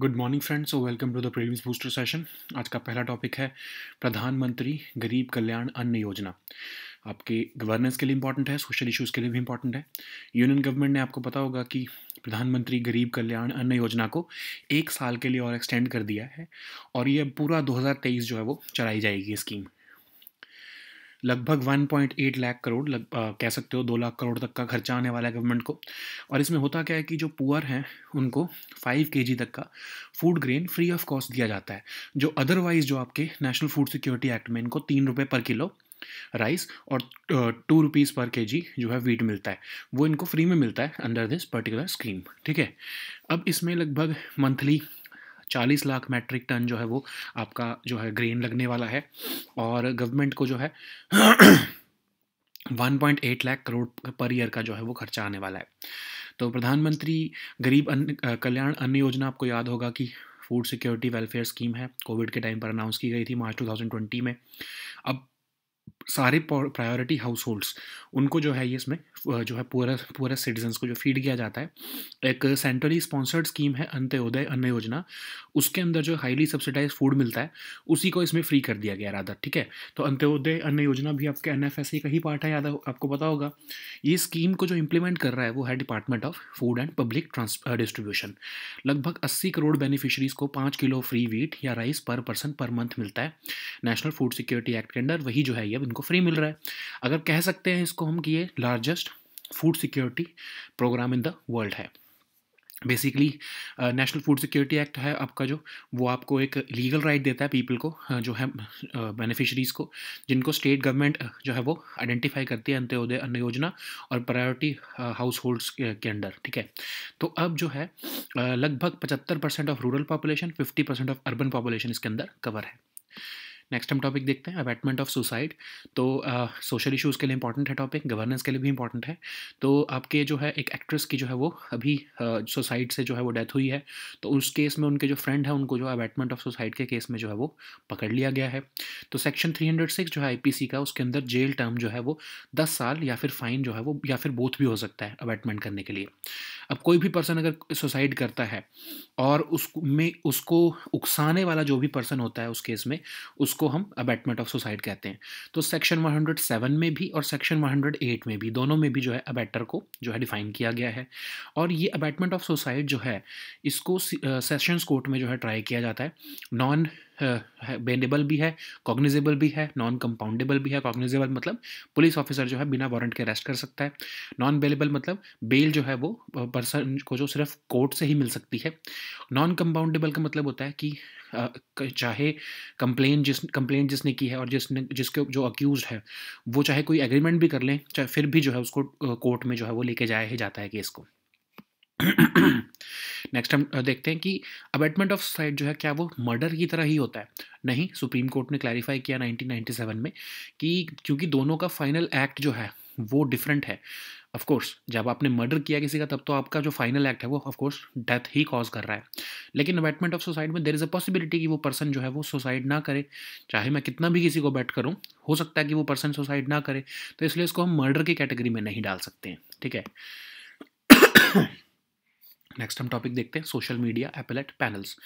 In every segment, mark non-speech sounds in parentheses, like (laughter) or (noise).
Good morning friends और welcome to the previous booster session आज का पहला टॉपिक है प्रधानमंत्री गरीब कल्याण अन्न योजना आपके गवर्नेंस के लिए इंपॉर्टेंट है सोशल इश्यूज़ के लिए भी इंपॉर्टेंट है यूनियन गवर्नमेंट ने आपको पता होगा कि प्रधानमंत्री गरीब कल्याण अन्न योजना को एक साल के लिए और एक्सटेंड कर दिया है और ये पूरा 2023 जो है वो चलाई जाएगी स्कीम लगभग 1.8 लाख करोड़ लग, आ, कह सकते हो दो लाख करोड़ तक का खर्चा आने वाला है गवर्नमेंट को और इसमें होता क्या है कि जो पुअर हैं उनको 5 के तक का food grain free of cost दिया जाता है जो अदरवाइज जो आपके नेशनल फूड सिक्योरिटी एक्ट में इनको तीन रुपये पर किलो राइस और टू रुपीज़ पर के जी जो है वीट मिलता है वो इनको फ्री में मिलता है अंडर दिस पर्टिकुलर स्कीम ठीक है अब इसमें लगभग मंथली चालीस लाख मैट्रिक टन जो है वो आपका जो है ग्रेन लगने वाला है और गवर्नमेंट को जो है 1.8 लाख करोड़ पर ईयर का जो है वो खर्चा आने वाला है तो प्रधानमंत्री गरीब अन्न कल्याण अन्न योजना आपको याद होगा कि फूड सिक्योरिटी वेलफेयर स्कीम है कोविड के टाइम पर अनाउंस की गई थी मार्च 2020 में अब सारे प्रायोरिटी हाउस होल्ड्स उनको जो है ये इसमें जो है पूरा पूरा सिटीजन्स को जो फीड किया जाता है एक सेंट्रली स्पॉन्सर्ड स्कीम है अंत्योदय अन्न योजना उसके अंदर जो हाईली सब्सिडाइज फूड मिलता है उसी को इसमें फ्री कर दिया गया राधा ठीक है तो अंत्योदय अन्न योजना भी आपके एन एफ एस का ही पार्ट है याद आपको पता होगा ये स्कीम को जो इम्प्लीमेंट कर रहा है वो है department of food and public trans distribution लगभग अस्सी करोड़ बेनिफिशरीज को पाँच किलो फ्री वीट या rice per person per month मिलता है नेशनल फूड सिक्योरिटी एक्ट के अंडर वही जो है अब इनको फ्री मिल रहा है अगर कह सकते हैं इसको हम कि ये largest food security programme in the world है basically national food security act है आपका जो वो आपको एक लीगल राइट right देता है पीपल को जो है बेनिफिशरीज़ को जिनको स्टेट गवर्नमेंट जो है वो आइडेंटिफाई करती है अंत्योदय अन्न योजना और प्रायोरिटी हाउस होल्ड्स के अंडर ठीक है तो अब जो है लगभग पचहत्तर percent of rural population fifty percent of urban population इसके अंदर कवर है नेक्स्ट हम टॉपिक देखते हैं अबैटमेंट ऑफ सुसाइड तो सोशल इशूज़ के लिए इंपॉर्टेंट है टॉपिक गवर्नेंस के लिए भी इंपॉर्टेंट है तो आपके जो है एक एक्ट्रेस की जो है वो अभी सुसाइड uh, से जो है वो डेथ हुई है तो उस केस में उनके जो फ्रेंड है उनको जो अबैटमेंट ऑफ सुसाइड के केस में जो है वो पकड़ लिया गया है तो सेक्शन सिक्स जो है सी का उसके अंदर जेल टर्म जो है वो दस साल या फिर फाइन जो है वो या फिर बोथ भी हो सकता है अबैटमेंट करने के लिए अब कोई भी पर्सन अगर सुसाइड करता है और उस में उसको उकसाने वाला जो भी पर्सन होता है उस केस में उसको हम अबैटमेंट ऑफ सुसाइड कहते हैं तो सेक्शन 107 में भी और सेक्शन 108 में भी दोनों में भी जो है अबैटर को जो है डिफाइन किया गया है और ये अबैटमेंट ऑफ सुसाइड जो है इसको सेशंस कोर्ट में जो है ट्राई किया जाता है नॉन बेनेबल भी है कॉग्निजेबल भी है नॉन कंपाउंडेबल भी है कॉग्निजेबल मतलब पुलिस ऑफिसर जो है बिना वारंट के अरेस्ट कर सकता है नॉन बेलेबल मतलब बेल जो है वो पर्सन को जो सिर्फ कोर्ट से ही मिल सकती है नॉन कंपाउंडेबल का मतलब होता है कि चाहे कंप्लेन जिस कंप्लेन जिसने की है और जिसने जिसके जो अक्यूज है वो चाहे कोई एग्रीमेंट भी कर लें चाहे फिर भी जो है उसको कोर्ट में जो है वो लेके जाया ही जाता है केस को नेक्स्ट हम देखते हैं कि अबेटमेंट ऑफ सुसाइड जो है क्या वो मर्डर की तरह ही होता है नहीं सुप्रीम कोर्ट ने क्लैरिफाई किया 1997 में कि क्योंकि दोनों का फाइनल एक्ट जो है वो डिफरेंट है ऑफ कोर्स जब आपने मर्डर किया किसी का तब तो आपका जो फाइनल एक्ट है वो ऑफ कोर्स डेथ ही कॉज कर रहा है लेकिन अबेटमेंट ऑफ सुसाइड में देर इज़ अ पॉसिबिलिटी कि वो पर्सन जो है वो सुसाइड ना करे चाहे मैं कितना भी किसी को बैट करूँ हो सकता है कि वो पर्सन सुसाइड ना करे तो इसलिए इसको हम मर्डर की कैटेगरी में नहीं डाल सकते हैं ठीक है नेक्स्ट हम टॉपिक देखते हैं social media appellate panels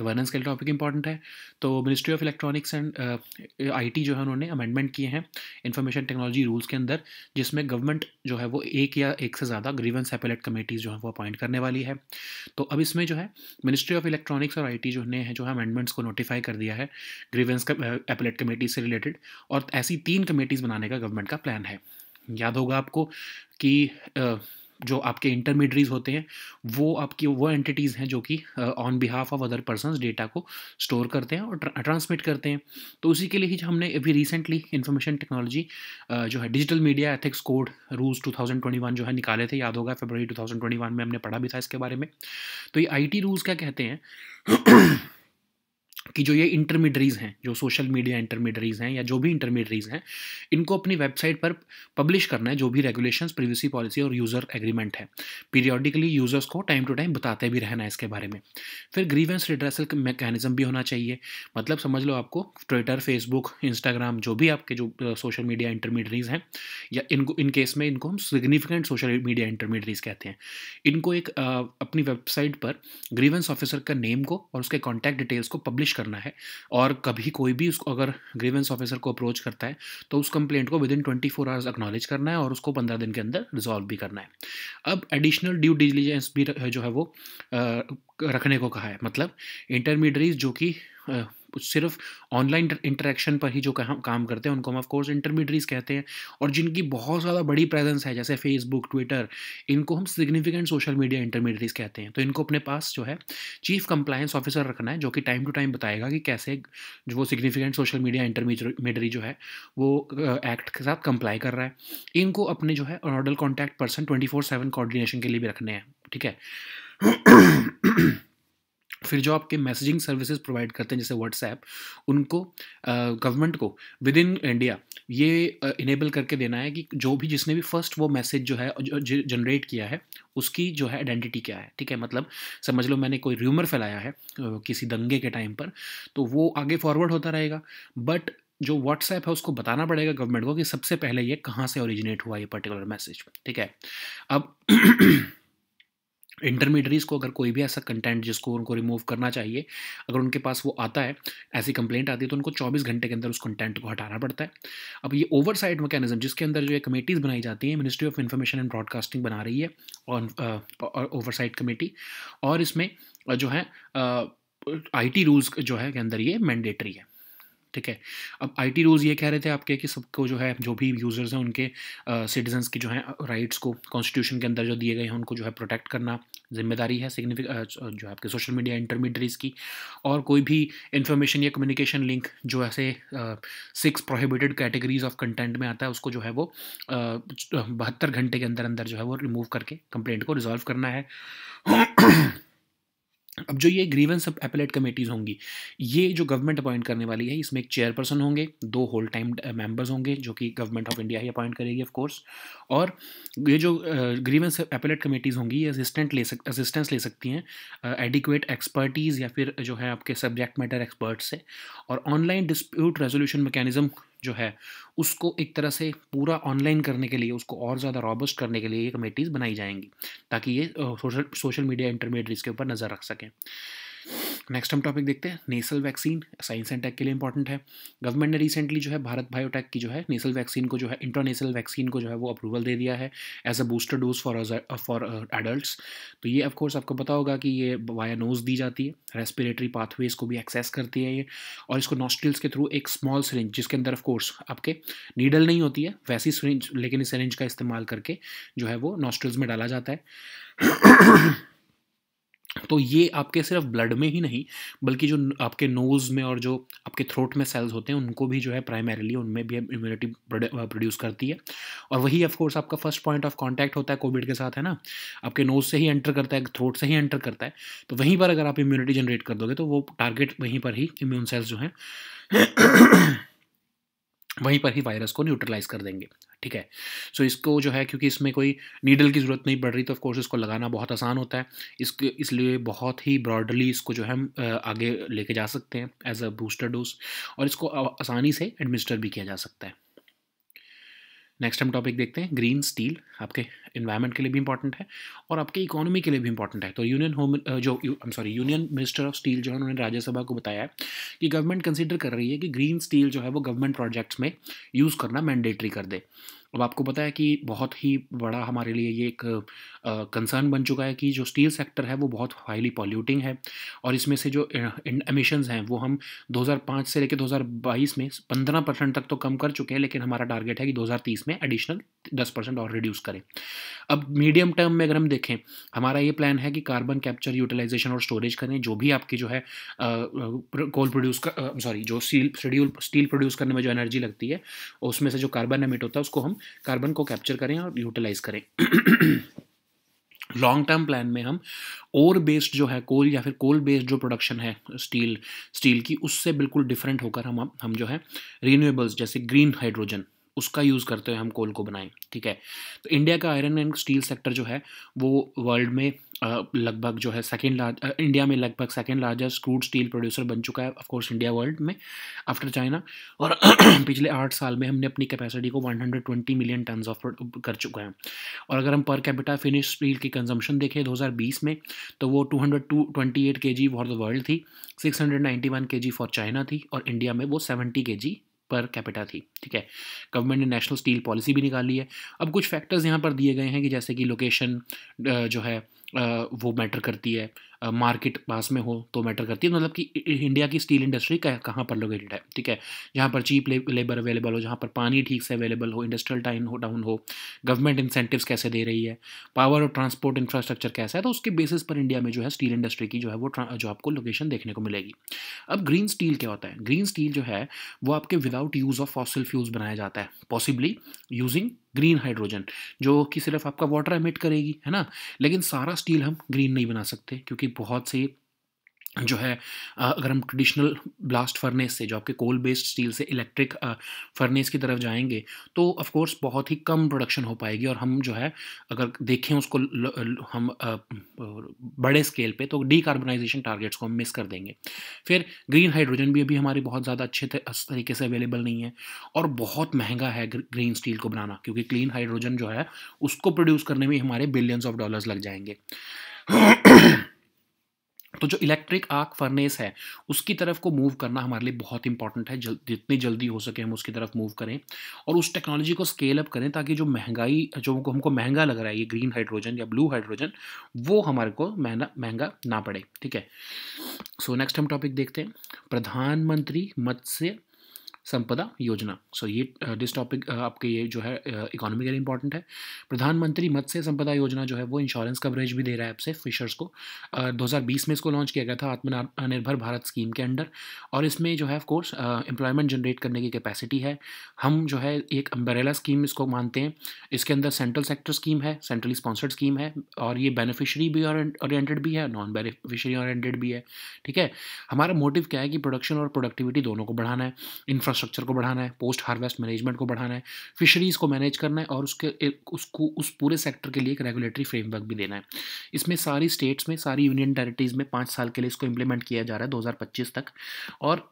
governance के लिए टॉपिक इंपॉर्टेंट है तो ministry of electronics and IT जो है उन्होंने अमेंडमेंट किए हैं इन्फॉर्मेशन टेक्नोलॉजी रूल्स के अंदर जिसमें गवर्नमेंट जो है वो एक या एक से ज़्यादा ग्रीवेंस एपेलेट कमेटीज़ जो है वो अपॉइंट करने वाली है तो अब इसमें जो है मिनिस्ट्री ऑफ इलेक्ट्रॉनिक्स और आई जो ने जो है अमेंडमेंट्स को नोटिफाई कर दिया है ग्रीवेंस एपेलेट कमेटी से रिलेटेड और ऐसी तीन कमेटीज़ बनाने का गवर्नमेंट का प्लान है याद होगा आपको कि uh, जो आपके इंटरमीडरीज होते हैं वो आपकी वो एंटिटीज़ हैं जो कि on behalf of other person data को स्टोर करते हैं और ट्रांसमिट करते हैं तो उसी के लिए ही हमने अभी रिसेंटली इन्फॉर्मेशन टेक्नोलॉजी जो है digital media ethics code rules 2021 जो है निकाले थे याद होगा फेबर 2021 में हमने पढ़ा भी था इसके बारे में तो ये आई रूल्स क्या कहते हैं कि जो ये इंटरमीडरीज़ हैं जो सोशल मीडिया इंटरमीडरीज़ हैं या जो भी इंटरमीडरीज़ हैं इनको अपनी वेबसाइट पर पब्लिश करना है जो भी रेगुलेशंस प्रिवेसी पॉलिसी और यूज़र एग्रीमेंट है पीरियोडिकली यूज़र्स को टाइम टू टाइम बताते भी रहना है इसके बारे में फिर ग्रीवेंस रिड्रेसल मैकेनिज्म भी होना चाहिए मतलब समझ लो आपको ट्विटर फेसबुक इंस्टाग्राम जो भी आपके जो सोशल मीडिया इंटरमीडरीज़ हैं या इनको इन केस में इनको हम सिग्निफिकेंट सोशल मीडिया इंटरमीडरीज़ कहते हैं इनको एक अपनी वेबसाइट पर ग्रीवेंस ऑफिसर का नेम को और उसके कॉन्टैक्ट डिटेल्स को पब्लिश करना है और कभी कोई भी उसको अगर ग्रीवेंस ऑफिसर को अप्रोच करता है तो उस कंप्लेंट को within twenty four hours acknowledge करना है और उसको पंद्रह दिन के अंदर रिजॉल्व भी करना है अब एडिशनल ड्यू डिलीजेंस भी जो है वो रखने को कहा है मतलब इंटरमीडियरीज जो कि सिर्फ ऑनलाइन इंटरेक्शन पर ही जो काम काम करते हैं उनको हम ऑफकोर्स इंटरमीडियरीज कहते हैं और जिनकी बहुत ज़्यादा बड़ी प्रेजेंस है जैसे फेसबुक ट्विटर इनको हम सिग्निफिकेंट सोशल मीडिया इंटरमीडियरीज कहते हैं तो इनको अपने पास जो है चीफ कंप्लायंस ऑफिसर रखना है जो कि टाइम टू टाइम बताएगा कि कैसे जो वो सिग्निफिकेंट सोशल मीडिया इंटरमीडियरी जो है वो एक्ट के साथ कंप्लाई कर रहा है इनको अपने जो है order contact person twenty four seven coordination के लिए भी रखने हैं ठीक है फिर जो आपके मैसेजिंग सर्विसेज प्रोवाइड करते हैं जैसे व्हाट्सएप उनको गवर्नमेंट को विद इन इंडिया ये इनेबल करके देना है कि जो भी जिसने भी फर्स्ट वो मैसेज जो है जनरेट किया है उसकी जो है आइडेंटिटी क्या है ठीक है मतलब समझ लो मैंने कोई र्यूमर फैलाया है किसी दंगे के टाइम पर तो वो आगे फॉरवर्ड होता रहेगा बट जो व्हाट्सएप है उसको बताना पड़ेगा गवर्नमेंट को कि सबसे पहले ये कहाँ से ओरिजिनेट हुआ ये पर्टिकुलर मैसेज ठीक है अब (clears throat) इंटरमीडियरीज को अगर कोई भी ऐसा कंटेंट जिसको उनको रिमूव करना चाहिए अगर उनके पास वो आता है ऐसी कंप्लेंट आती है तो उनको 24 घंटे के अंदर उस कंटेंट को हटाना पड़ता है अब ये ओवरसाइड मैकेनिज्म जिसके अंदर जो ये कमेटीज़ बनाई जाती हैं ministry of information and broadcasting बना रही है ओवरसाइड uh, कमेटी और इसमें जो है आई टी रूल्स जो है के अंदर ये मैंडेटरी है ठीक है अब आईटी रूल्स ये कह रहे थे आपके कि सबको जो है जो भी यूज़र्स हैं उनके सिटीजन्स की जो है राइट्स को कॉन्स्टिट्यूशन के अंदर जो दिए गए हैं उनको जो है प्रोटेक्ट करना जिम्मेदारी है सिग्निफिक जो है आपके सोशल मीडिया इंटरमीडियरीज़ की और कोई भी इंफॉर्मेशन या कम्युनिकेशन लिंक जो ऐसे six prohibited categories of content में आता है उसको जो है वो बहत्तर घंटे के अंदर अंदर जो है वो रिमूव करके कंप्लेंट को रिजॉल्व करना है अब जो ये ग्रीवेंस अपलेट कमेटीज़ होंगी ये जो गवर्नमेंट अपॉइंट करने वाली है इसमें एक चेयरपर्सन होंगे दो होल टाइम मेंबर्स होंगे जो कि गवर्नमेंट ऑफ इंडिया ही अपॉइंट करेगी ऑफ कोर्स और ये जो ग्रीवेंस अपेलेट कमेटीज़ होंगी ये असिस्टेंट ले सक असिस्टेंस ले सकती हैं एडिकुएट एक्सपर्टीज़ या फिर जो है आपके सब्जेक्ट मैटर एक्सपर्ट से और ऑनलाइन डिस्प्यूट रेजोल्यूशन मैकेनिज़म जो है उसको एक तरह से पूरा ऑनलाइन करने के लिए उसको और ज़्यादा रॉबस्ट करने के लिए ये कमेटीज़ बनाई जाएंगी ताकि ये सोशल सोशल मीडिया इंटरमीडिएट्स के ऊपर नज़र रख सकें नेक्स्ट हम टॉपिक देखते हैं nasal vaccine science and tech के लिए इंपॉर्टेंट है गवर्नमेंट ने रिसेंटली जो है भारत बायोटेक की जो है नेसल वैक्सीन को जो है इंटरनेशनल वैक्सीन को जो है वो अप्रूवल दे दिया है as a booster dose for for adult तो ये ऑफकोर्स आपको पता होगा कि ये वाया नोज दी जाती है रेस्पिरेटरी पाथवेज को भी एक्सेस करती है ये और इसको नॉस्ट्रिल्स के थ्रू एक स्मॉल सरेंज जिसके अंदर ऑफकोर्स आपके नीडल नहीं होती है वैसी सरेंज लेकिन इस सरेंज का इस्तेमाल करके जो है वो नॉस्ट्रिल्स में डाला जाता है तो ये आपके सिर्फ ब्लड में ही नहीं बल्कि जो आपके नोज़ में और जो आपके थ्रोट में सेल्स होते हैं उनको भी जो है प्राइमरीली उनमें भी इम्यूनिटी प्रोड्यूस करती है और वही कोर्स आपका फर्स्ट पॉइंट ऑफ कॉन्टैक्ट होता है कोविड के साथ है ना आपके नोज़ से ही एंटर करता है थ्रोट से ही एंटर करता है तो वहीं पर अगर आप इम्यूनिटी जनरेट कर दोगे तो वो टारगेट वहीं पर ही इम्यून सेल्स जो हैं वहीं पर ही वायरस को न्यूट्रलाइज कर देंगे ठीक है सो so, इसको जो है क्योंकि इसमें कोई नीडल की ज़रूरत नहीं पड़ रही तो ऑफ कोर्स इसको लगाना बहुत आसान होता है इस इसलिए बहुत ही ब्रॉडली इसको जो है हम आगे लेके जा सकते हैं एज अ बूस्टर डोज और इसको आसानी से एडमिनिस्टर भी किया जा सकता है नेक्स्ट हम टॉपिक देखते हैं ग्रीन स्टील आपके इन्वायरमेंट के लिए भी इंपॉर्टेंट है और आपके इकोनॉमी के लिए भी इंपॉर्टेंट है तो यूनियन होम जो I am sorry union minister of steel जो है उन्होंने राज्यसभा को बताया है कि गवर्नमेंट कंसिडर कर रही है कि ग्रीन स्टील जो है वो गवर्नमेंट प्रोजेक्ट्स में यूज़ करना मैंडेटरी कर दे अब आपको पता है कि बहुत ही बड़ा हमारे लिए ये एक कंसर्न बन चुका है कि जो स्टील सेक्टर है वो बहुत हाईली पॉल्यूटिंग है और इसमें से जो एमिशंस हैं वो हम 2005 से लेकर 2022 में 15 परसेंट तक तो कम कर चुके हैं लेकिन हमारा टारगेट है कि 2030 में एडिशनल 10 परसेंट और रिड्यूस करें अब मीडियम टर्म में अगर हम देखें हमारा ये प्लान है कि कार्बन कैप्चर यूटिलाइजेशन और स्टोरेज करें जो भी आपकी जो है कोल प्रोड्यूस सॉरी जो स्टील शेड्यूल स्टील प्रोड्यूस करने में जो एनर्जी लगती है उसमें से जो कार्बन एमिट होता है उसको हम कार्बन को कैप्चर करें और यूटिलाइज करें लॉन्ग टर्म प्लान में हम और बेस्ड जो है कोल या फिर कोल बेस्ड जो प्रोडक्शन है स्टील स्टील की उससे बिल्कुल डिफरेंट होकर हम हम जो है रीन्यूएबल्स जैसे ग्रीन हाइड्रोजन उसका यूज़ करते हुए हम कोल को बनाएं ठीक है तो इंडिया का आयरन एंड स्टील सेक्टर जो है वो वर्ल्ड में लगभग जो है सेकेंड लार्ज इंडिया में लगभग second largest crude steel producer बन चुका है ऑफ कोर्स इंडिया वर्ल्ड में आफ्टर चाइना और (clears throat) पिछले आठ साल में हमने अपनी कैपेसिटी को 120 मिलियन टन ऑफ कर चुका है और अगर हम पर कैपिटा फिनिश स्टील की कंजम्पशन देखें 2020 में तो वो 228 केजी फॉर द वर्ल्ड थी 691 केजी फॉर चाइना थी और इंडिया में वो 70 केजी पर कैपिटा थी ठीक है गवर्नमेंट ने नेशनल स्टील पॉलिसी भी निकाली है अब कुछ फैक्टर्स यहाँ पर दिए गए हैं कि जैसे कि लोकेशन जो है वो मैटर करती है मार्केट पास में हो तो मैटर करती है मतलब कि इंडिया की स्टील इंडस्ट्री कहाँ पर लोकेटेड है ठीक है जहाँ पर चीप लेबर अवेलेबल हो जहाँ पर पानी ठीक से अवेलेबल हो इंडस्ट्रियल टाइम हो डाउन हो गवर्नमेंट इंसेंटिव्स कैसे दे रही है पावर और ट्रांसपोर्ट इंफ्रास्ट्रक्चर कैसा है तो उसके बेसिस पर इंडिया में जो है स्टील इंडस्ट्री की जो है वो जो आपको लोकेशन देखने को मिलेगी अब ग्रीन स्टील क्या होता है ग्रीन स्टील जो है वो आपके without use of fossil fuels बनाया जाता है पॉसिबली यूजिंग ग्रीन हाइड्रोजन जो कि सिर्फ आपका वाटर एमिट करेगी है ना लेकिन सारा स्टील हम ग्रीन नहीं बना सकते क्योंकि बहुत से जो है अगर हम ट्रेडिशनल ब्लास्ट फर्नेस से जो आपके कोल बेस्ड स्टील से इलेक्ट्रिक फर्नेस की तरफ जाएंगे तो ऑफ कोर्स बहुत ही कम प्रोडक्शन हो पाएगी और हम जो है अगर देखें उसको हम बड़े स्केल पे तो डीकार्बोनाइजेशन टारगेट्स को हम मिस कर देंगे फिर ग्रीन हाइड्रोजन भी अभी हमारे बहुत ज़्यादा अच्छे तरीके से अवेलेबल नहीं है और बहुत महंगा है ग्रीन स्टील को बनाना क्योंकि क्लीन हाइड्रोजन जो है उसको प्रोड्यूस करने में हमारे बिलियंस ऑफ डॉलर्स लग जाएंगे तो जो इलेक्ट्रिक आर्क फर्नेस है उसकी तरफ को मूव करना हमारे लिए बहुत इंपॉर्टेंट है जल, जितनी जल्दी हो सके हम उसकी तरफ मूव करें और उस टेक्नोलॉजी को स्केल अप करें ताकि जो महंगाई जो हमको हमको महंगा लग रहा है ये ग्रीन हाइड्रोजन या ब्लू हाइड्रोजन वो हमारे को महंगा महंगा ना पड़े ठीक है सो नेक्स्ट हम टॉपिक देखते हैं प्रधानमंत्री मत्स्य संपदा योजना सो so ये दिस uh, टॉपिक uh, आपके ये जो है इकोनॉमिकली uh, इंपॉर्टेंट है प्रधानमंत्री मत्स्य संपदा योजना जो है वो इंश्योरेंस कवरेज भी दे रहा है आपसे फिशर्स को uh, में इसको लॉन्च किया गया था आत्मनिर्भर भारत स्कीम के अंडर और इसमें जो है ऑफकोर्स एम्प्लॉयमेंट जनरेट करने की कैपेसिटी है हम जो है एक अम्बरेला स्कीम इसको मानते हैं इसके अंदर सेंट्रल सेक्टर स्कीम है सेंट्रली स्पॉन्सर्ड स्कीम है और ये बेनिफिशरी भी ओरिएंटेड भी है नॉन बेनिफिशरी ओरिएंटेड भी है ठीक है हमारा मोटिव क्या है कि प्रोडक्शन और प्रोडक्टिविटी दोनों को बढ़ाना है इंफ्रा इंफ्रास्ट्रक्चर को बढ़ाना है पोस्ट हार्वेस्ट मैनेजमेंट को बढ़ाना है फिशरीज़ को मैनेज करना है और उसके एक, उसको उस पूरे सेक्टर के लिए एक रेगुलेटरी फ्रेमवर्क भी देना है इसमें सारी स्टेट्स में सारी यूनियन टेरिटरीज़ में पाँच साल के लिए इसको इम्प्लीमेंट किया जा रहा है दो तक और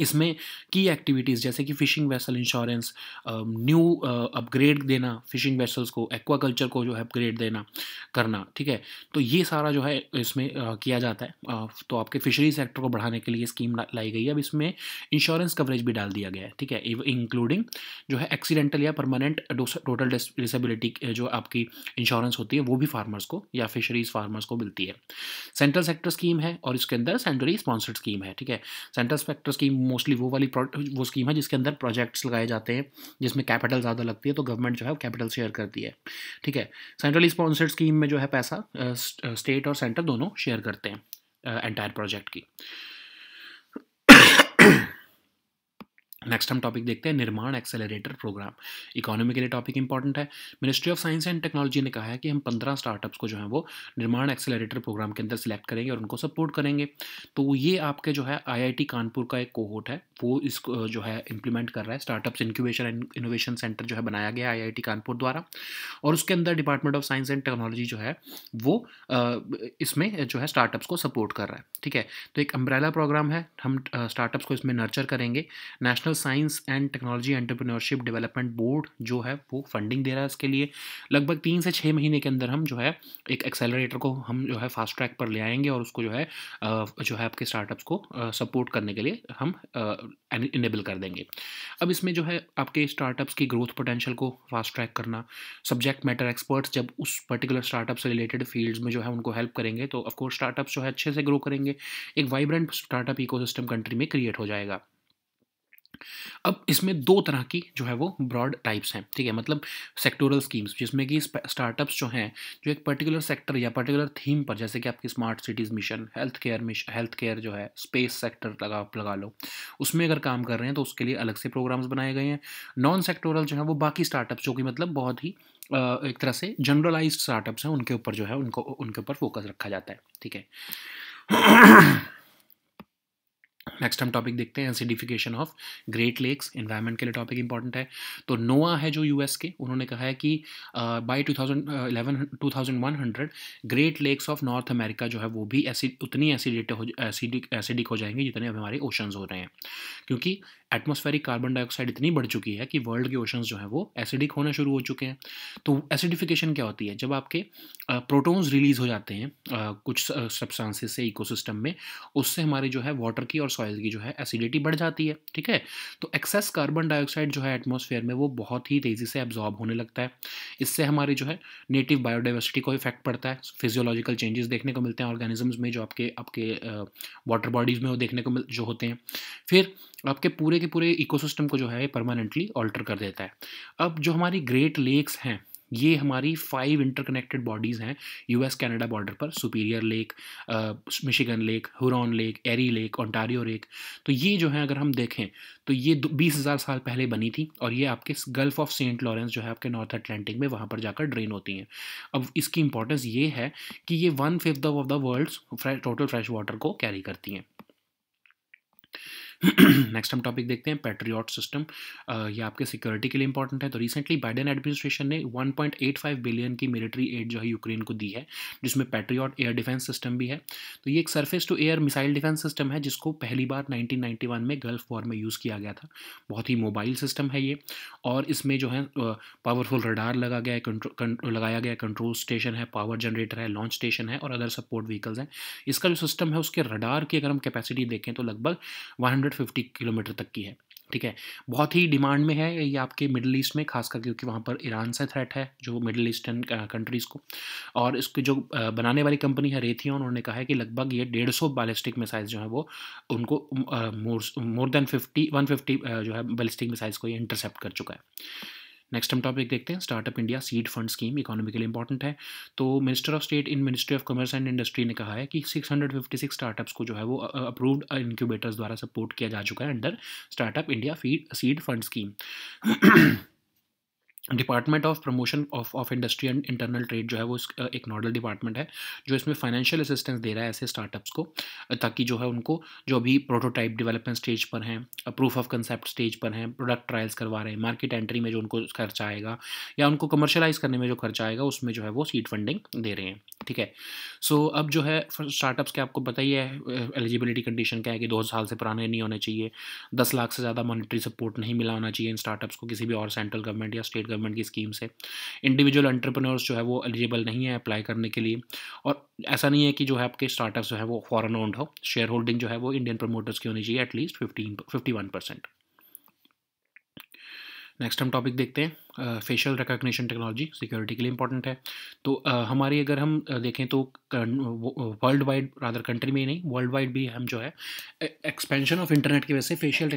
इसमें की एक्टिविटीज़ जैसे कि fishing vessel insurance new upgrade देना फ़िशिंग वेसल्स को एक्वाकल्चर को जो है अपग्रेड देना करना ठीक है तो ये सारा जो है इसमें आ, uh, किया जाता है आ, uh, तो आपके फ़िशरी सेक्टर को बढ़ाने के लिए स्कीम लाई गई है अब इसमें इंश्योरेंस कवरेज भी डाल दिया गया है ठीक है इंक्लूडिंग जो है एक्सीडेंटल या परमानेंट टोटल डिसेबिलिटी जो आपकी इंश्योरेंस होती है वो भी फार्मर्स को या फिशरीज फार्मर्स को मिलती है सेंट्रल सेक्टर स्कीम है और इसके अंदर सेंट्रली स्पॉन्सर्ड स्कीम है ठीक है सेंट्रल सेक्टर स्कीम मोस्टली वो वाली वो स्कीम है जिसके अंदर प्रोजेक्ट्स लगाए जाते हैं जिसमें कैपिटल ज़्यादा लगती है तो गवर्नमेंट जो है कैपिटल शेयर करती है ठीक है सेंट्रली स्पॉन्सर्ड स्कीम में जो है पैसा स्टेट और सेंटर दोनों शेयर करते हैं एंटायर प्रोजेक्ट की नेक्स्ट हम टॉपिक देखते हैं निर्माण एक्सेलरेटर प्रोग्राम इकोनॉमी के लिए टॉपिक इंपॉर्टेंट है ministry of science and technology ने कहा है कि हम पंद्रह स्टार्टअप्स को जो है वो निर्माण एक्सेलरेटर प्रोग्राम के अंदर सिलेक्ट करेंगे और उनको सपोर्ट करेंगे तो ये आपके जो है आई कानपुर का एक कोहोट है वो इसको जो है इम्प्लीमेंट कर रहा है startups incubation and innovation centre जो है बनाया गया है आई कानपुर द्वारा और उसके अंदर department of science and technology जो है वो इसमें जो है स्टार्टअप्स को सपोर्ट कर रहा है ठीक है तो एक अम्ब्रेला प्रोग्राम है हम स्टार्टअप्स को इसमें नर्चर करेंगे national central science and technology entrepreneurship development board जो है वो फंडिंग दे रहा है इसके लिए लगभग तीन से छः महीने के अंदर हम जो है एक एक्सेलरेटर को हम जो है फास्ट ट्रैक पर ले आएंगे और उसको जो है जो है आपके स्टार्टअप्स को सपोर्ट करने के लिए हम इनेबल कर देंगे अब इसमें जो है आपके स्टार्टअप्स की ग्रोथ पोटेंशियल को फास्ट ट्रैक करना सब्जेक्ट मैटर एक्सपर्ट्स जब उस पर्टिकुलर स्टार्टअप से रिलेटेड फील्ड्स में जो है उनको हेल्प करेंगे तो ऑफकोर्स स्टार्टअप्स जो है अच्छे से ग्रो करेंगे एक वाइब्रेंट स्टार्टअप इकोसिस्टम कंट्री में क्रिएट हो जाएगा अब इसमें दो तरह की जो है वो ब्रॉड टाइप्स हैं ठीक है मतलब सेक्टोरल स्कीम्स जिसमें कि स्टार्टअप्स जो हैं जो एक पर्टिकुलर सेक्टर या पर्टिकुलर थीम पर जैसे कि आपकी smart cities mission health care mission health care जो है स्पेस सेक्टर लगा लगा लो उसमें अगर काम कर रहे हैं तो उसके लिए अलग से प्रोग्राम्स बनाए गए हैं नॉन सेक्टोरल जो है वो बाकी स्टार्टअप्स जो कि मतलब बहुत ही एक तरह से जनरलाइज स्टार्टअप्स हैं उनके ऊपर जो है उनको उनके ऊपर फोकस रखा जाता है ठीक है नेक्स्ट हम टॉपिक देखते हैं acidification of great lakes environment के लिए टॉपिक इंपॉर्टेंट है तो नोआ है जो यूएस के उन्होंने कहा है कि by two thousand eleven two thousand one hundred great lakes of north America जो है वो भी एसिड उतनी एसिडिट हो एसिडिक एसिडिक हो जाएंगे जितने अब हमारे ओशंस हो रहे हैं क्योंकि एटमोस्फेरिक कार्बन डाइऑक्साइड इतनी बढ़ चुकी है कि वर्ल्ड के ओशंस जो हैं वो एसिडिक होना शुरू हो चुके हैं तो एसिडिफिकेशन क्या होती है जब आपके प्रोटॉन्स रिलीज हो जाते हैं कुछ सब्सटेंसेस से इकोसिस्टम में उससे हमारे जो है वाटर की और सॉइल की जो है एसिडिटी बढ़ जाती है ठीक है तो एक्सेस कार्बन डाइऑक्साइड जो है एटमोसफेयर में वो बहुत ही तेज़ी से एब्जॉर्ब होने लगता है इससे हमारी जो है नेटिव बायोडाइवर्सिटी को इफेक्ट पड़ता है फिजियोलॉजिकल चेंजेस देखने को मिलते हैं ऑर्गेनिजम्स में जो आपके आपके वाटर बॉडीज़ में वो देखने को मिल जो होते हैं फिर आपके पूरे के पूरे इकोसिस्टम को जो है परमानेंटली ऑल्टर कर देता है अब जो हमारी ग्रेट लेक्स हैं ये हमारी फाइव इंटरकनेक्टेड बॉडीज़ हैं यूएस कनाडा बॉर्डर पर Superior lake Michigan lake Huron lake Erie lake Ontario lake तो ये जो है अगर हम देखें तो ये बीस हज़ार साल पहले बनी थी और ये आपके गल्फ ऑफ सेंट लॉरेंस जो है आपके नॉर्थ अटलांटिक में वहाँ पर जाकर ड्रेन होती हैं अब इसकी इंपॉर्टेंस ये है कि ये one fifth of the world's total fresh water को कैरी करती हैं नेक्स्ट (clears throat) हम टॉपिक देखते हैं पेट्रियॉट सिस्टम ये आपके सिक्योरिटी के लिए इंपॉर्टेंट है तो रिसेंटली बाइडेन एडमिनिस्ट्रेशन ने 1.85 बिलियन की मिलिट्री एड जो है यूक्रेन को दी है जिसमें पेट्रियॉट एयर डिफेंस सिस्टम भी है तो ये एक surface to air missile defence system है जिसको पहली बार नाइनटीन में गल्फ वॉर में यूज़ किया गया था बहुत ही मोबाइल सिस्टम है ये और इसमें जो है पावरफुल रडार लगा गया है लगाया गया कंट्रोल स्टेशन है पावर जनरेटर है लॉन्च स्टेशन है और अदर सपोर्ट व्हीकल्स हैं इसका जो सिस्टम है उसके रडार की अगर हम कैपेसिटी देखें तो लगभग वन 150 किलोमीटर तक की है ठीक है बहुत ही डिमांड में है ये आपके मिडिल ईस्ट में खासकर क्योंकि वहाँ पर ईरान से थ्रेट है जो मिडिल ईस्टर्न कंट्रीज़ को और इसकी जो बनाने वाली कंपनी है रेथियन उन्होंने कहा है कि लगभग ये डेढ़ सौ बैलिस्टिक मिसाइल जो है वो उनको more more than fifty one fifty जो है बैलिस्टिक मिसाइल्स को ये इंटरसेप्ट कर चुका है नेक्स्ट हम टॉपिक देखते हैं startup India seed fund scheme economy के लिए इंपॉर्टेंट है तो minister of state in ministry of commerce and industry ने कहा है कि 656 स्टार्टअप्स को जो है वो अप्रूव्ड इनक्यूबेटर्स द्वारा सपोर्ट किया जा चुका है under startup India feed seed fund scheme department of promotion of of industry and internal trade जो है वो एक नोडल डिपार्टमेंट है जो इसमें फाइनेंशियल असिस्टेंस दे रहा है ऐसे स्टार्टअप्स को ताकि जो है उनको जो अभी प्रोटोटाइप डेवलपमेंट स्टेज पर हैं प्रूफ ऑफ कंसेप्ट स्टेज पर हैं प्रोडक्ट ट्रायल्स करवा रहे हैं मार्केट एंट्री में जो उनको खर्चा आएगा या उनको कमर्शलाइज करने में जो खर्चा आएगा उसमें जो है वो सीट फंडिंग दे रहे हैं ठीक है सो so, अब जो है स्टार्टअप्स के आपको पता ही है एलिजिबिलिटी कंडीशन क्या है कि दो साल से पुराने नहीं होने चाहिए दस लाख से ज़्यादा मॉनिटरी सपोर्ट नहीं मिला होना चाहिए इन स्टार्टअप्स को किसी भी और सेंट्रल गवर्नमेंट या स्टेट गवर्नमेंट की स्कीम से इंडिविजुअल एंटरप्रेन्योर्स जो है वो एलिजिबल नहीं है अप्लाई करने के लिए और ऐसा नहीं है कि जो है आपके स्टार्टअप जो है वो फॉरन ओन्ड हो शेयर होल्डिंग जो है वो इंडियन प्रमोटर्स की होनी चाहिए at least fifteen fifty one percent next हम टॉपिक देखते हैं फेशियल रिकॉग्निशन टेक्नोलॉजी सिक्योरिटी के लिए इंपॉर्टेंट है तो uh, हमारी अगर हम देखें तो वर्ल्ड वाइड रादर कंट्री में ही नहीं वर्ल्ड वाइड भी हम जो है एक्सपेंशन ऑफ इंटरनेट की वजह से फेशियल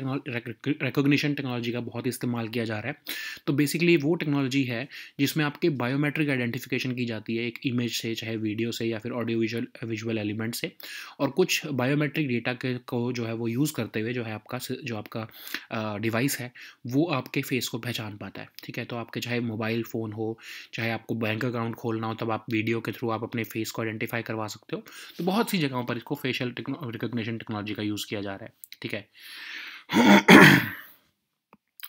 रिकोगनीशन टेक्नोलॉजी का बहुत इस्तेमाल किया जा रहा है तो बेसिकली वो टेक्नोलॉजी है जिसमें आपके बायोमेट्रिक आइडेंटिफिकेशन की जाती है एक इमेज से चाहे वीडियो से या फिर ऑडियो विजुअल विजुअल एलिमेंट से और कुछ बायोमेट्रिक डेटा के को जो है वो यूज़ करते हुए जो है आपका जो आपका डिवाइस है वो आपके फेस को पहचान पाता है ठीक है है तो आपके चाहे मोबाइल फ़ोन हो चाहे आपको बैंक अकाउंट खोलना हो तब आप वीडियो के थ्रू आप अपने फेस को आइडेंटिफाई करवा सकते हो तो बहुत सी जगहों पर इसको फेशियल रिकोगशन टेक्नोलॉजी का यूज़ किया जा रहा है ठीक है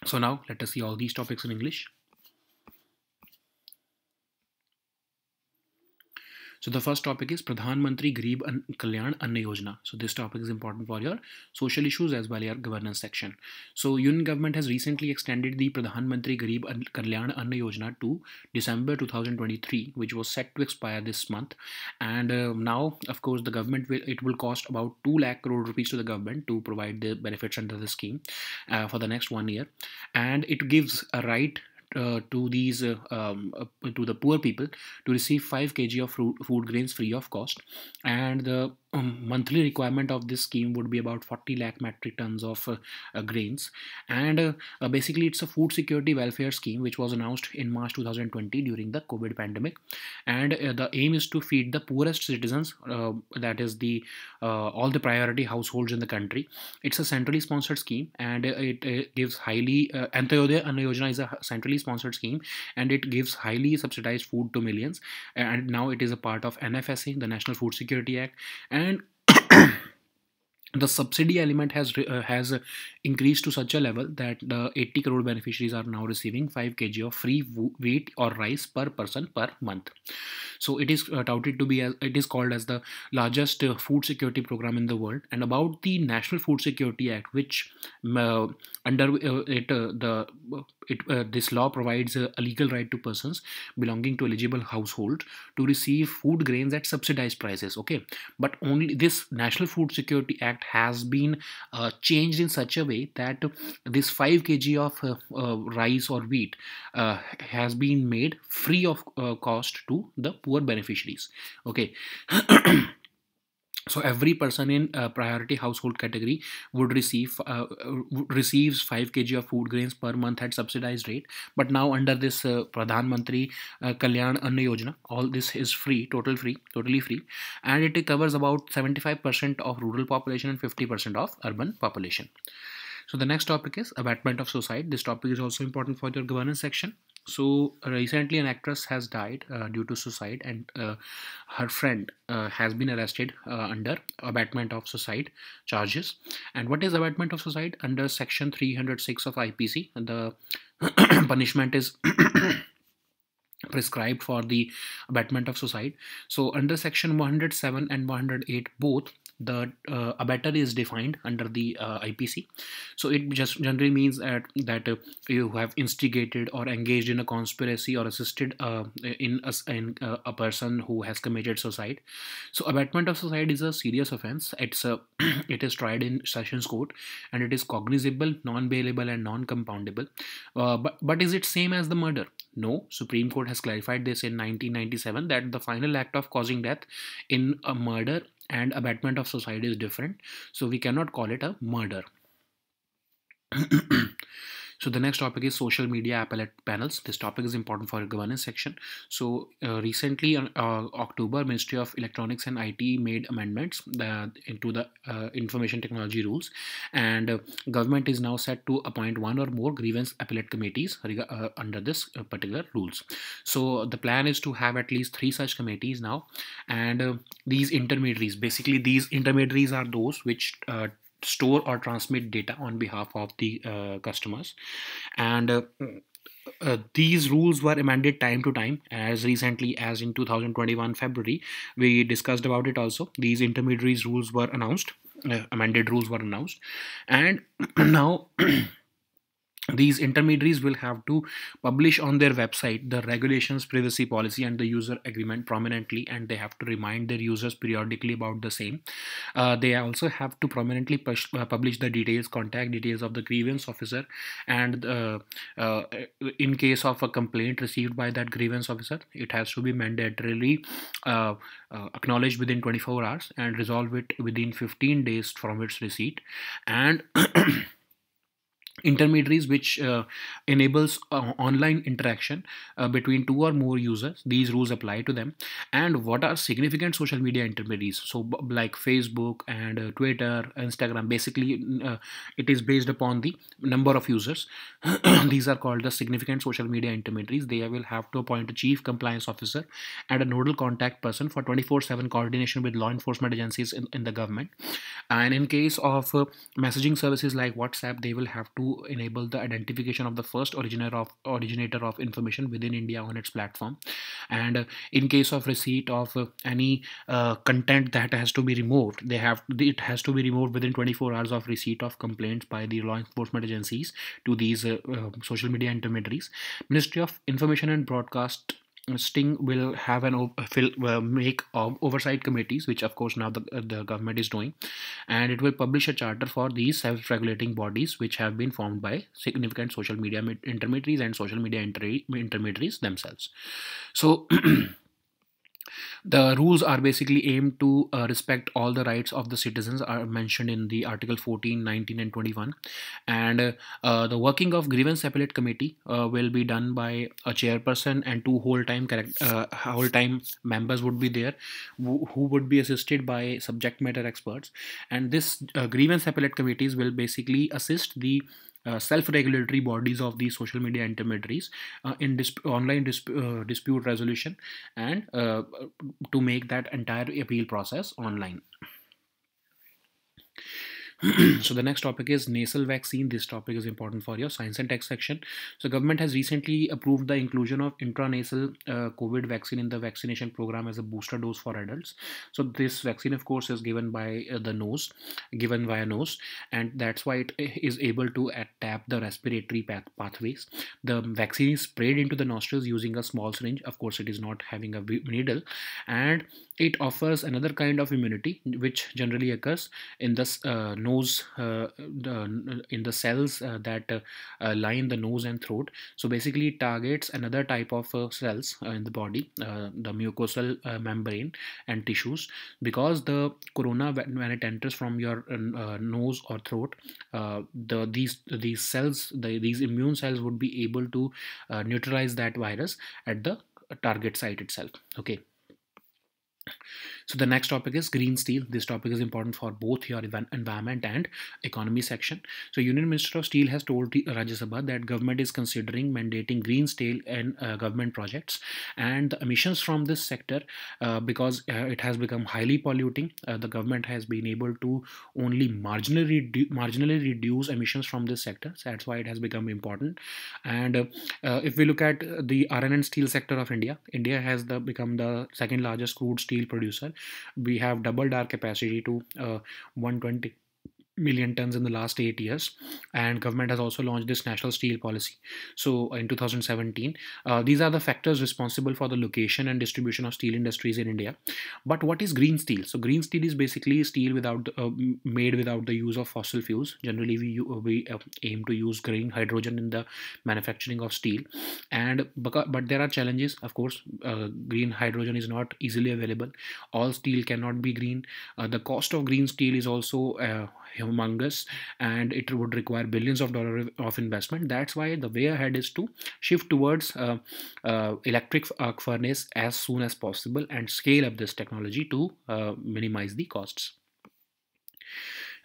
so now let us see all these topics in English So the first topic is Pradhan Mantri and Kalyan Anna Yojana. So this topic is important for your social issues as well as your governance section. So Union government has recently extended the Pradhan Mantri and Kalyan Anna Yojana to December 2023, which was set to expire this month. And uh, now, of course, the government will it will cost about two lakh crore rupees to the government to provide the benefits under the scheme uh, for the next one year, and it gives a right uh, to these uh, um, uh, to the poor people to receive 5 kg of fruit, food grains free of cost and the um, monthly requirement of this scheme would be about 40 lakh metric tons of uh, uh, grains and uh, uh basically it's a food security welfare scheme which was announced in march 2020 during the covid pandemic and uh, the aim is to feed the poorest citizens uh, that is the all the priority households in the country it's a centrally sponsored scheme and it, gives highly uh, antayodaya is a centrally sponsored scheme and it gives highly subsidized food to millions and now it is a part of nfsa the national food security act and and (coughs) the subsidy element has uh, has uh, increased to such a level that the 80 crore beneficiaries are now receiving 5 kg of free wheat or rice per person per month so it is uh, touted to be as it is called as the largest uh, food security program in the world and about the national food security act which uh, under uh, it the it this law provides a legal right to persons belonging to eligible household to receive food grains at subsidized prices okay but only this national food security act has been uh, changed in such a way that this 5 kg of uh, uh rice or wheat uh, has been made free of uh, cost to the poor beneficiaries okay (clears throat) so every person in a priority household category would receive uh, uh receives 5 kg of food grains per month at subsidized rate but now under this uh, pradhan mantri uh, kalyan anna yojana all this is free total free totally free and it covers about 75% of rural population and 50% of urban population so the next topic is abatement of suicide this topic is also important for your governance section so recently an actress has died uh, due to suicide and uh, her friend uh, has been arrested uh, under abatement of suicide charges and what is abatement of suicide under section 306 of ipc the (clears throat) punishment is (clears throat) prescribed for the abatement of suicide so under section 107 and 108 both the uh, abettor is defined under the uh, IPC. So it just generally means that that uh, you have instigated or engaged in a conspiracy or assisted uh, in a, in uh, a person who has committed suicide. So abetment of suicide is a serious offense. It's a (clears throat) it is tried in Sessions Court and it is cognizable, non-bailable, and non-compoundable. Uh, but but is it same as the murder? No. Supreme Court has clarified this in 1997 that the final act of causing death in a murder and abetment of society is different so we cannot call it a murder (clears throat) (clears throat) So the next topic is social media appellate panels. This topic is important for governance section. So uh, recently on uh, October, Ministry of Electronics and IT made amendments the, uh, into the uh, information technology rules and uh, government is now set to appoint one or more grievance appellate committees uh, under this particular rules. So the plan is to have at least three such committees now and these intermediaries, basically these intermediaries are those which store or transmit data on behalf of the uh, customers and uh, mm, uh, these rules were amended time to time as recently as in 2021 february we discussed about it also these intermediaries rules were announced uh, amended rules were announced and (clears throat) now (clears throat) these intermediaries will have to publish on their website the regulations privacy policy and the user agreement prominently and they have to remind their users periodically about the same uh, they also have to prominently push, uh, publish the details contact details of the grievance officer and uh, uh, in case of a complaint received by that grievance officer it has to be mandatorily uh, uh, acknowledged within 24 hours and resolve it within 15 days from its receipt and (clears throat) intermediaries which uh, enables uh, online interaction uh, between two or more users these rules apply to them and what are significant social media intermediaries so like facebook and uh, twitter instagram basically uh, it is based upon the number of users (clears throat) these are called the significant social media intermediaries they will have to appoint a chief compliance officer and a nodal contact person for 24/7 coordination with law enforcement agencies in, in the government and in case of uh, messaging services like whatsapp they will have to enable the identification of the first originator of originator of information within India on its platform. And uh, in case of receipt of uh, any uh, content that has to be removed, they have it has to be removed within 24 hours of receipt of complaints by the law enforcement agencies to these um, social media intermediaries. Ministry of Information and Broadcast Sting will have an will uh, make oversight committees, which of course now the, uh, the government is doing, and it will publish a charter for these self-regulating bodies which have been formed by significant social media intermediaries and social media intermediaries themselves. So. (clears throat) The rules are basically aimed to uh, respect all the rights of the citizens are uh, mentioned in the Article 14, 19 and 21 and uh, the working of grievance appellate committee uh, will be done by a chairperson and two whole time correct uh, whole time members would be there who would be assisted by subject matter experts and this uh, grievance appellate committees will basically assist the uh, self-regulatory bodies of these social media intermediaries uh, in disp online disp uh, dispute resolution and to make that entire appeal process online. (clears throat) so the next topic is nasal vaccine. This topic is important for your science and tech section. So government has recently approved the inclusion of intranasal uh, COVID vaccine in the vaccination program as a booster dose for adults. So this vaccine, of course, is given by uh, the nose, given via nose, and that's why it eh, is able to uh, tap the respiratory path pathways. The vaccine is sprayed into the nostrils using a small syringe. Of course, it is not having a needle, and it offers another kind of immunity which generally occurs in the uh, nose uh, the, in the cells uh, that uh, uh, line the nose and throat so basically it targets another type of uh, cells in the body the mucosal membrane and tissues because the corona when it enters from your nose or throat the these these cells the, these immune cells would be able to neutralize that virus at the target site itself okay so the next topic is green steel. This topic is important for both your environment and economy section. So Union Minister of Steel has told Rajya Sabha that government is considering mandating green steel in uh, government projects and the emissions from this sector uh, because uh, it has become highly polluting. Uh, the government has been able to only marginally redu marginally reduce emissions from this sector. So that's why it has become important. And uh, if we look at the iron and steel sector of India, India has the, become the second largest crude steel steel producer we have doubled our capacity to uh, 120 million tons in the last eight years and government has also launched this national steel policy so uh, in 2017 uh, these are the factors responsible for the location and distribution of steel industries in india but what is green steel so green steel is basically steel without uh, made without the use of fossil fuels generally we we uh, aim to use green hydrogen in the manufacturing of steel and but there are challenges of course uh, green hydrogen is not easily available all steel cannot be green uh, the cost of green steel is also humongous and it would require billions of dollars of investment. That's why the way ahead is to shift towards uh, uh, electric arc uh, furnace as soon as possible and scale up this technology to uh, minimize the costs.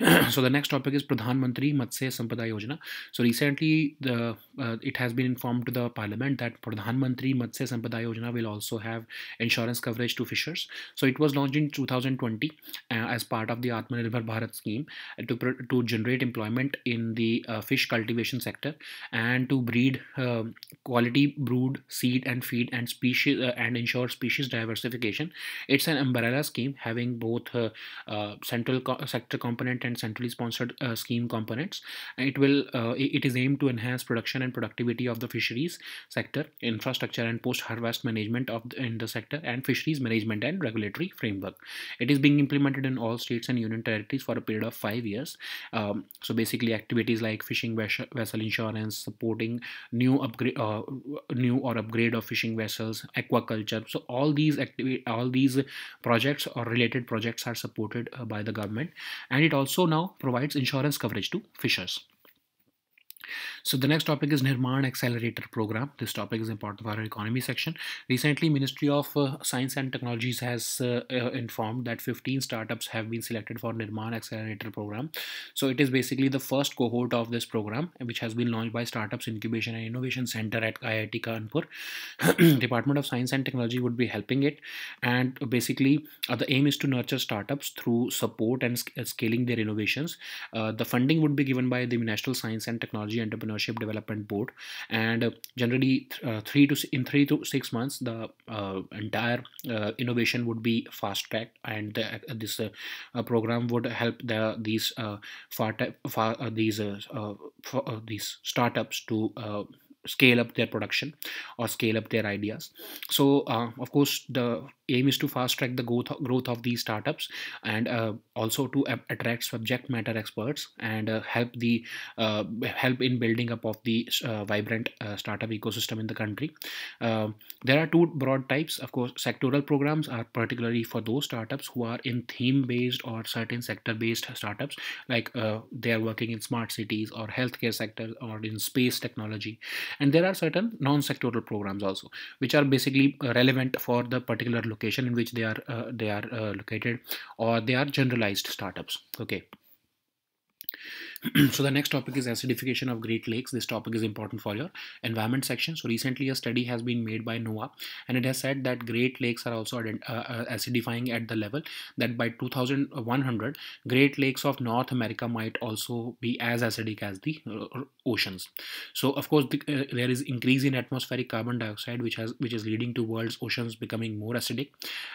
(clears throat) so the next topic is Pradhan Mantri Matsya Sampada Yojana. So recently, the uh, it has been informed to the Parliament that Pradhan Mantri Matsya Sampada Yojana will also have insurance coverage to fishers. So it was launched in 2020 uh, as part of the Atmanirbhar Bharat scheme uh, to to generate employment in the uh, fish cultivation sector and to breed um, quality brood, seed and feed and species uh, and ensure species diversification. It's an umbrella scheme having both uh, central co sector component and and centrally sponsored uh, scheme components. It will uh, it is aimed to enhance production and productivity of the fisheries sector, infrastructure and post-harvest management of the, in the sector, and fisheries management and regulatory framework. It is being implemented in all states and union territories for a period of five years. Um, so basically, activities like fishing vessel insurance, supporting new upgrade, uh, new or upgrade of fishing vessels, aquaculture. So all these activity, all these projects or related projects are supported uh, by the government, and it also also now provides insurance coverage to fishers. So the next topic is Nirman Accelerator Program. This topic is important for our economy section. Recently, Ministry of uh, Science and Technologies has uh, uh informed that 15 startups have been selected for Nirman Accelerator Program. So it is basically the first cohort of this program, which has been launched by Startups Incubation and Innovation Center at IIT Kanpur. (clears throat) Department of Science and Technology would be helping it. And basically, uh, the aim is to nurture startups through support and sc uh, scaling their innovations. Uh, the funding would be given by the National Science and Technology entrepreneurship development board and uh, generally uh, three to in three to six months the uh, entire innovation would be fast tracked and the, this program would help the these far, far these for, these startups to scale up their production or scale up their ideas so uh, of course the aim is to fast track the growth, growth of these startups and uh, also to attract subject matter experts and uh, help the uh, help in building up of the uh, vibrant uh, startup ecosystem in the country. Um, there are two broad types, of course. Sectoral programs are particularly for those startups who are in theme-based or certain sector-based startups, like uh, they are working in smart cities or healthcare sector or in space technology. And there are certain non-sectoral programs also, which are basically relevant for the particular location location in which they are uh, they are uh, located or they are generalized startups okay (clears throat) so the next topic is acidification of Great Lakes. This topic is important for your environment section. So recently a study has been made by NOAA and it has said that Great Lakes are also uh, uh, acidifying at the level that by 2100 Great Lakes of North America might also be as acidic as the uh, oceans. So of course the, uh, there is increase in atmospheric carbon dioxide which has which is leading to world's oceans becoming more acidic.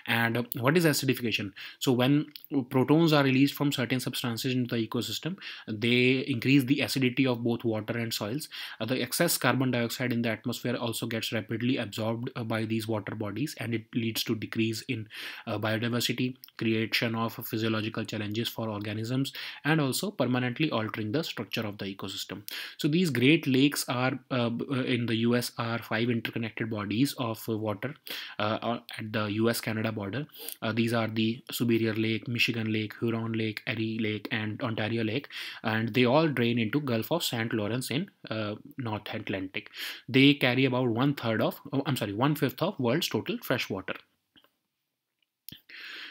And what is acidification? So when protons are released from certain substances into the ecosystem they they increase the acidity of both water and soils. Uh, the excess carbon dioxide in the atmosphere also gets rapidly absorbed uh, by these water bodies and it leads to decrease in uh, biodiversity, creation of physiological challenges for organisms and also permanently altering the structure of the ecosystem. So these Great Lakes are uh, in the US are five interconnected bodies of water at the US-Canada border. these are the Superior Lake, Michigan Lake, Huron Lake, Erie Lake and Ontario Lake and and they all drain into Gulf of St. Lawrence in uh, North Atlantic. They carry about one third of, oh, I'm sorry, one fifth of world's total fresh water.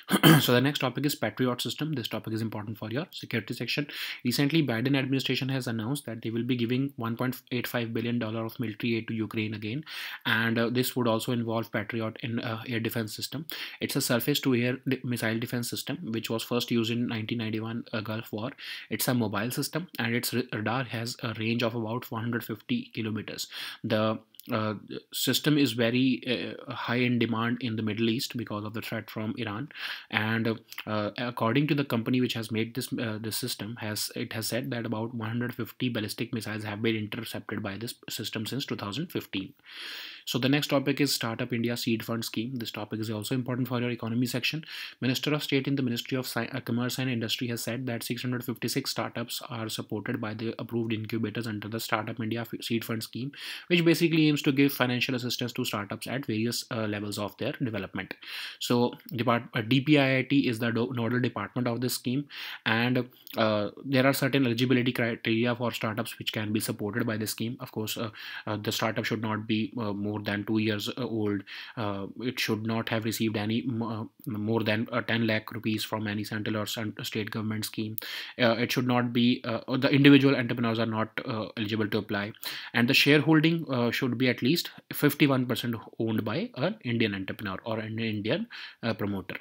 (clears throat) so the next topic is Patriot system. This topic is important for your security section. Recently, Biden administration has announced that they will be giving 1.85 billion dollar of military aid to Ukraine again, and uh, this would also involve Patriot in uh, air defense system. It's a surface-to-air de missile defense system which was first used in 1991 uh, Gulf War. It's a mobile system and its radar has a range of about 150 kilometers. The uh, system is very uh, high in demand in the Middle East because of the threat from Iran. And uh, according to the company which has made this uh, this system, has it has said that about 150 ballistic missiles have been intercepted by this system since 2015. So the next topic is Startup India Seed Fund Scheme. This topic is also important for your economy section. Minister of State in the Ministry of Sci uh, Commerce and Industry has said that 656 startups are supported by the approved incubators under the Startup India Seed Fund Scheme, which basically aims to give financial assistance to startups at various uh, levels of their development. So depart uh, DPIIT is the nodal department of this scheme and uh, there are certain eligibility criteria for startups which can be supported by the scheme. Of course, uh, uh, the startup should not be more more than 2 years uh, old uh, it should not have received any uh, more than 10 lakh rupees from any central or state government scheme it should not be the individual entrepreneurs are not eligible to apply and the shareholding should be at least 51% owned by an Indian entrepreneur or an Indian promoter.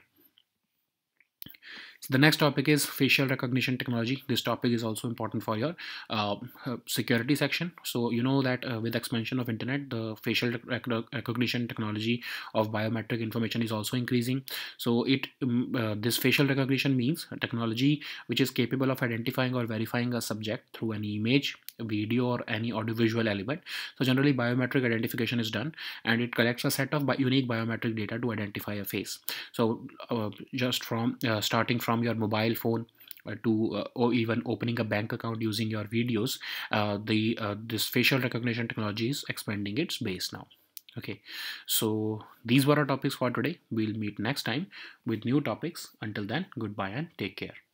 So the next topic is facial recognition technology. This topic is also important for your uh, uh security section. So you know that uh, with expansion of internet, the facial rec recognition technology of biometric information is also increasing. So it um, uh, this facial recognition means technology which is capable of identifying or verifying a subject through an image video or any audiovisual element. So generally biometric identification is done and it collects a set of bi unique biometric data to identify a face. So uh, just from uh, starting from your mobile phone uh, to uh, or even opening a bank account using your videos uh, the uh, this facial recognition technology is expanding its base now okay so these were our topics for today we'll meet next time with new topics until then goodbye and take care